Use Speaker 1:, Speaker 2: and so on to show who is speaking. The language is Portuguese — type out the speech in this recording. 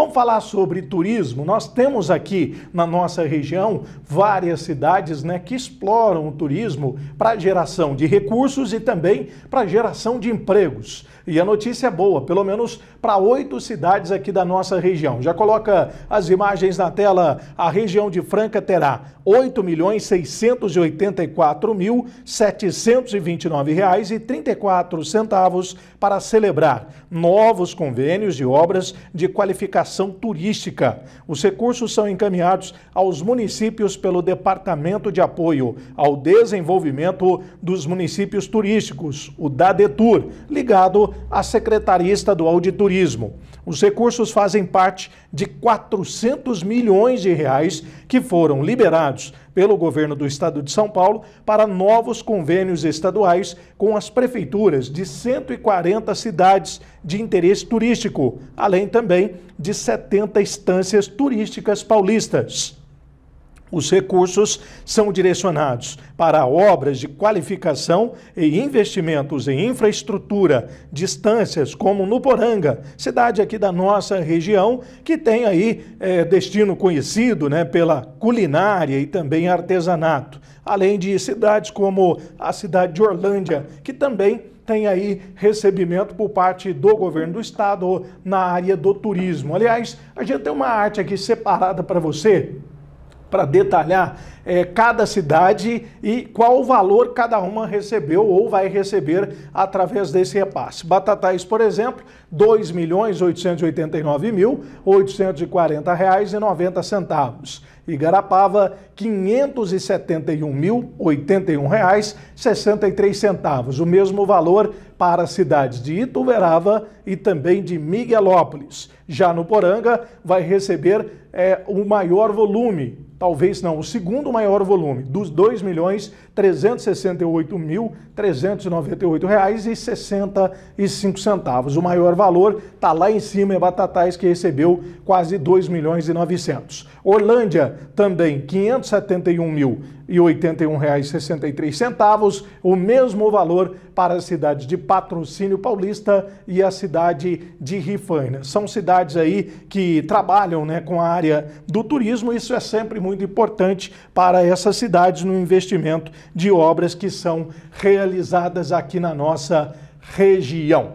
Speaker 1: Vamos falar sobre turismo. Nós temos aqui na nossa região várias cidades né, que exploram o turismo para geração de recursos e também para geração de empregos. E a notícia é boa, pelo menos para oito cidades aqui da nossa região. Já coloca as imagens na tela. A região de Franca terá R$ milhões mil reais e centavos para celebrar novos convênios de obras de qualificação atração turística. Os recursos são encaminhados aos municípios pelo Departamento de Apoio ao Desenvolvimento dos Municípios Turísticos, o DADETUR, ligado à Secretaria Estadual de Turismo. Os recursos fazem parte de 400 milhões de reais que foram liberados pelo governo do estado de São Paulo para novos convênios estaduais com as prefeituras de 140 cidades de interesse turístico, além também de 70 estâncias turísticas paulistas. Os recursos são direcionados para obras de qualificação e investimentos em infraestrutura, distâncias como no cidade aqui da nossa região, que tem aí é, destino conhecido né, pela culinária e também artesanato, além de cidades como a cidade de Orlândia, que também tem aí recebimento por parte do governo do estado na área do turismo. Aliás, a gente tem uma arte aqui separada para você para detalhar é, cada cidade e qual o valor cada uma recebeu ou vai receber através desse repasse. Batatais, por exemplo, R$ 2.889.840,90. Igarapava, R$ 571.081,63. O mesmo valor para as cidades de Ituverava e também de Miguelópolis. Já no Poranga, vai receber é, o maior volume, talvez não, o segundo maior volume, dos R$ 2.368.398,65. O maior valor está lá em cima, é Batatais, que recebeu quase R$ 2.900. milhões e Orlândia também, R$ 571.081,63, o mesmo valor para as cidades de Patrocínio Paulista e a cidade de Rifaina. São cidades aí que trabalham né, com a área do turismo, isso é sempre muito muito importante para essas cidades no investimento de obras que são realizadas aqui na nossa região.